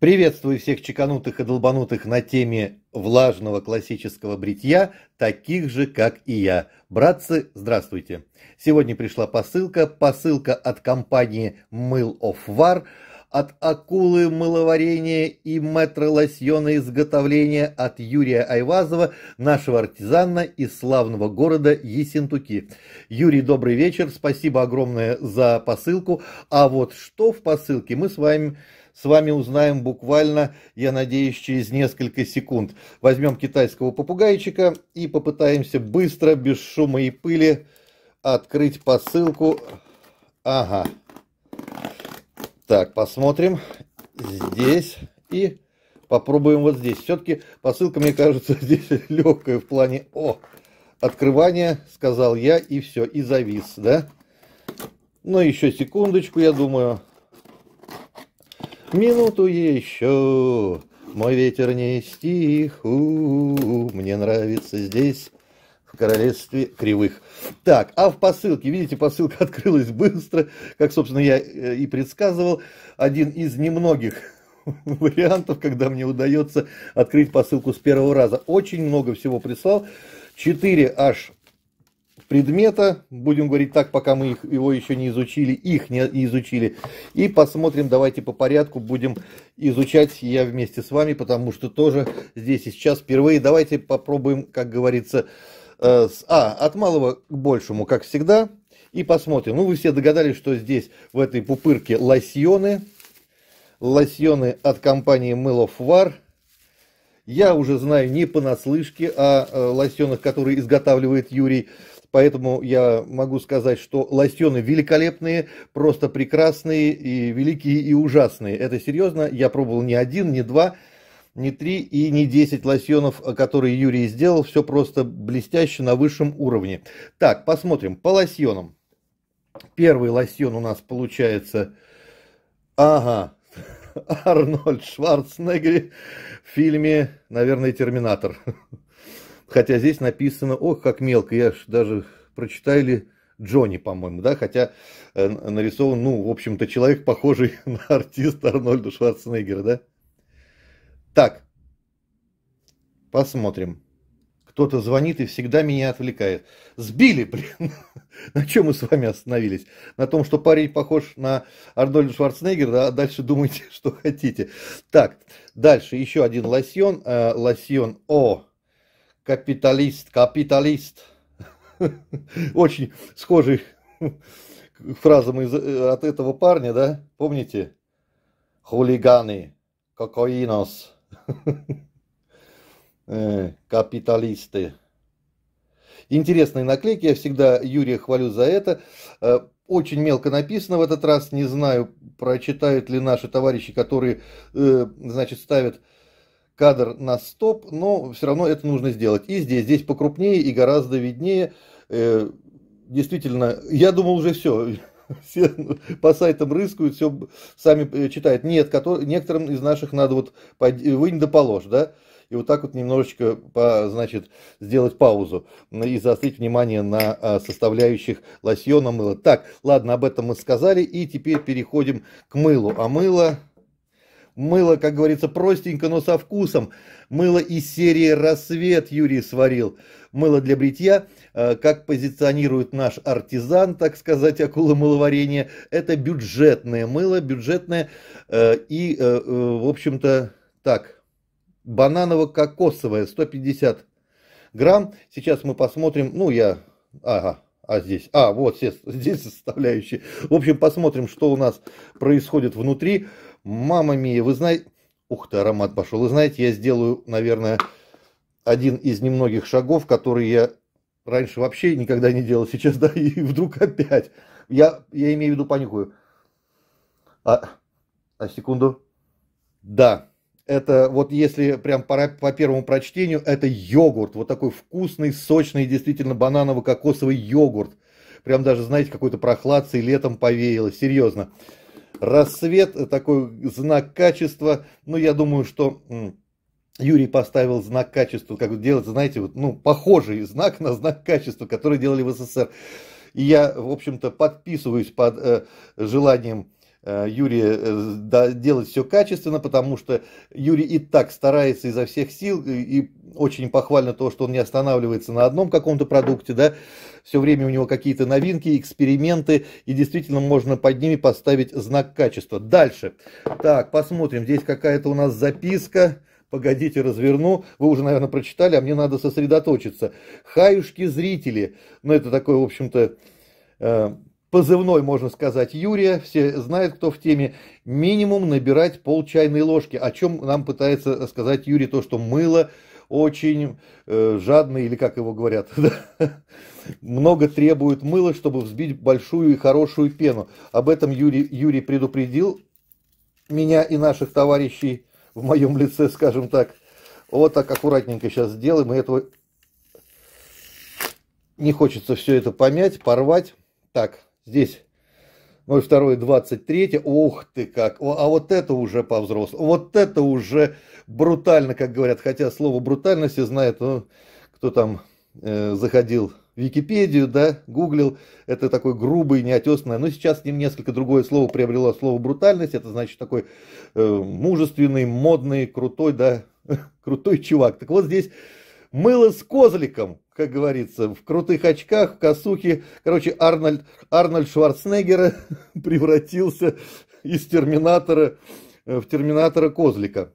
Приветствую всех чеканутых и долбанутых на теме влажного классического бритья, таких же, как и я. Братцы, здравствуйте. Сегодня пришла посылка, посылка от компании Мыл of War, от акулы мыловарения и метро лосьона изготовления от Юрия Айвазова, нашего артизана из славного города Есентуки. Юрий, добрый вечер, спасибо огромное за посылку. А вот что в посылке мы с вами с вами узнаем буквально, я надеюсь, через несколько секунд. Возьмем китайского попугайчика и попытаемся быстро, без шума и пыли, открыть посылку. Ага. Так, посмотрим. Здесь и попробуем вот здесь. Все-таки посылка, мне кажется, здесь легкая в плане... О, открывание, сказал я, и все, и завис, да? Ну, еще секундочку, я думаю. Минуту еще, мой ветер не стих, у -у -у, мне нравится здесь, в королевстве кривых. Так, а в посылке, видите, посылка открылась быстро, как, собственно, я э, и предсказывал. Один из немногих вариантов, когда мне удается открыть посылку с первого раза. Очень много всего прислал. Четыре аж предмета, будем говорить так, пока мы их, его еще не изучили, их не изучили, и посмотрим, давайте по порядку будем изучать я вместе с вами, потому что тоже здесь и сейчас впервые. Давайте попробуем, как говорится, э, с, а, от малого к большему, как всегда, и посмотрим. Ну, вы все догадались, что здесь в этой пупырке лосьоны, лосьоны от компании Мылофвар, я уже знаю не понаслышке о э, лосьонах, которые изготавливает Юрий. Поэтому я могу сказать, что лосьоны великолепные, просто прекрасные и великие и ужасные. Это серьезно, я пробовал не один, не два, не три и не десять лосьонов, которые Юрий сделал. Все просто блестяще на высшем уровне. Так, посмотрим по лосьонам. Первый лосьон у нас получается... Ага, Арнольд Шварценеггер в фильме, наверное, «Терминатор». Хотя здесь написано, ох, как мелко, я ж даже прочитали Джонни, по-моему, да, хотя э, нарисован, ну, в общем-то, человек, похожий на артиста Арнольда Шварценеггера, да. Так, посмотрим. Кто-то звонит и всегда меня отвлекает. Сбили, блин. на чем мы с вами остановились? На том, что парень похож на Арнольда Шварценеггера, да? А дальше думайте, что хотите. Так, дальше еще один лосьон. Э, лосьон О Капиталист, капиталист. Очень схожий фразам из, э, от этого парня, да? Помните? Хулиганы, кокаинос, э, капиталисты. Интересные наклейки, я всегда Юрия хвалю за это. Э, очень мелко написано в этот раз, не знаю, прочитают ли наши товарищи, которые, значит, ставят кадр на стоп, но все равно это нужно сделать. И здесь, здесь покрупнее и гораздо виднее. Э, действительно, я думал уже все, все по сайтам рыскают, все сами э, читают. Нет, некоторым из наших надо вот э, вынь да положь, да? И вот так вот немножечко, по, значит, сделать паузу и заострить внимание на а, составляющих лосьона мыла. Так, ладно, об этом мы сказали, и теперь переходим к мылу. А мыло Мыло, как говорится, простенько, но со вкусом. Мыло из серии «Рассвет» Юрий сварил. Мыло для бритья, э, как позиционирует наш артизан, так сказать, акула мыловарения, это бюджетное мыло, бюджетное э, и, э, в общем-то, так, бананово-кокосовое, 150 грамм. Сейчас мы посмотрим, ну я, ага, а здесь, а, вот все, здесь составляющие. В общем, посмотрим, что у нас происходит внутри. Мама мия, вы знаете... Ух ты, аромат пошел. Вы знаете, я сделаю, наверное, один из немногих шагов, которые я раньше вообще никогда не делал, сейчас, да, и вдруг опять. Я, я имею в виду паникую. А, а секунду. Да, это вот если прям по, по первому прочтению, это йогурт, вот такой вкусный, сочный, действительно бананово-кокосовый йогурт. Прям даже, знаете, какой-то прохладцей летом повеяло, серьезно. Рассвет, э, такой знак качества, ну я думаю, что Юрий поставил знак качества, как делать, знаете, вот, ну, похожий знак на знак качества, который делали в СССР. И я, в общем-то, подписываюсь под э, желанием Э, Юрия э, делать все качественно, потому что Юрий и так старается изо всех сил, и очень похвально то, что он не останавливается на одном каком-то продукте, да, все время у него какие-то новинки, эксперименты, и действительно можно под ними поставить знак качества. Дальше. Так, посмотрим, здесь какая-то у нас записка. Погодите, разверну. Вы уже, наверное, прочитали, а мне надо сосредоточиться. Хаюшки зрители. Ну, это такой, в общем-то, э, позывной, можно сказать, Юрия, все знают, кто в теме, минимум набирать пол чайной ложки, о чем нам пытается сказать Юрий, то, что мыло очень э, жадный, или как его говорят, много требует мыла, чтобы взбить большую и хорошую пену. Об этом Юрий, Юрий предупредил меня и наших товарищей в моем лице, скажем так. Вот так аккуратненько сейчас сделаем, и этого не хочется все это помять, порвать. Так, Здесь ну, второе, 23, ух ты как, а вот это уже по-взрослому, вот это уже брутально, как говорят, хотя слово все знает, ну, кто там э, заходил в Википедию, да, гуглил, это такой грубый, неотесанное, но сейчас с ним несколько другое слово приобрело слово брутальность, это значит такой э, мужественный, модный, крутой, да, крутой чувак. Так вот здесь мыло с козликом, как говорится, в крутых очках, в косухе. Короче, Арнольд, Арнольд Шварценеггера превратился из Терминатора э, в Терминатора Козлика.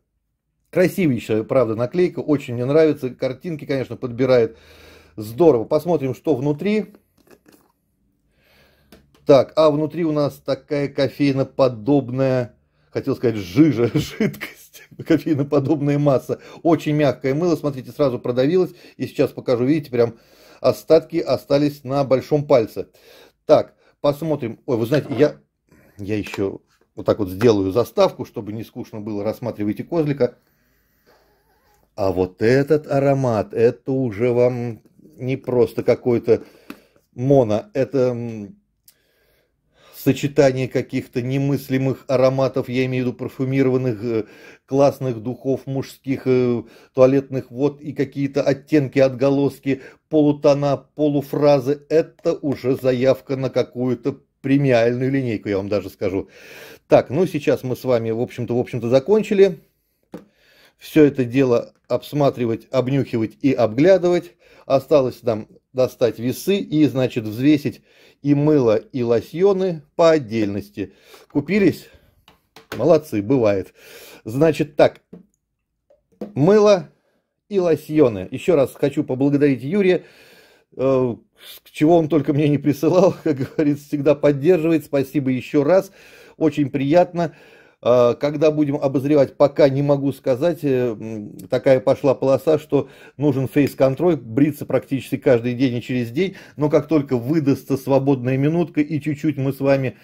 Красивейшая, правда, наклейка, очень мне нравится. Картинки, конечно, подбирает. Здорово. Посмотрим, что внутри. Так, а внутри у нас такая кофейно-подобная, хотел сказать, жижа, жидкость кофеиноподобная масса. Очень мягкое мыло, смотрите, сразу продавилось. И сейчас покажу, видите, прям остатки остались на большом пальце. Так, посмотрим. Ой, вы знаете, я, я еще вот так вот сделаю заставку, чтобы не скучно было рассматривать и козлика. А вот этот аромат, это уже вам не просто какой-то моно, это сочетание каких-то немыслимых ароматов, я имею в виду парфюмированных э, классных духов мужских, э, туалетных вод и какие-то оттенки, отголоски, полутона, полуфразы, это уже заявка на какую-то премиальную линейку, я вам даже скажу. Так, ну сейчас мы с вами, в общем-то, в общем-то, закончили. Все это дело обсматривать, обнюхивать и обглядывать. Осталось нам достать весы и, значит, взвесить и мыло, и лосьоны по отдельности. Купились? Молодцы, бывает. Значит так, мыло и лосьоны. Еще раз хочу поблагодарить Юрия, э, чего он только мне не присылал, как говорится, всегда поддерживает. Спасибо еще раз, очень приятно. А, когда будем обозревать, пока не могу сказать, э, такая пошла полоса, что нужен фейс-контроль, бриться практически каждый день и через день, но как только выдастся свободная минутка и чуть-чуть мы с вами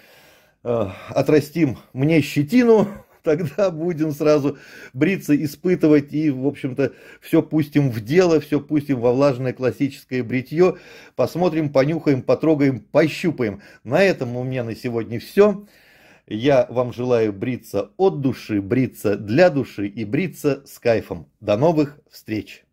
э, отрастим мне щетину, тогда будем сразу бриться, испытывать и, в общем-то, все пустим в дело, все пустим во влажное классическое бритье, посмотрим, понюхаем, потрогаем, пощупаем. На этом у меня на сегодня все. Я вам желаю бриться от души, бриться для души и бриться с кайфом. До новых встреч!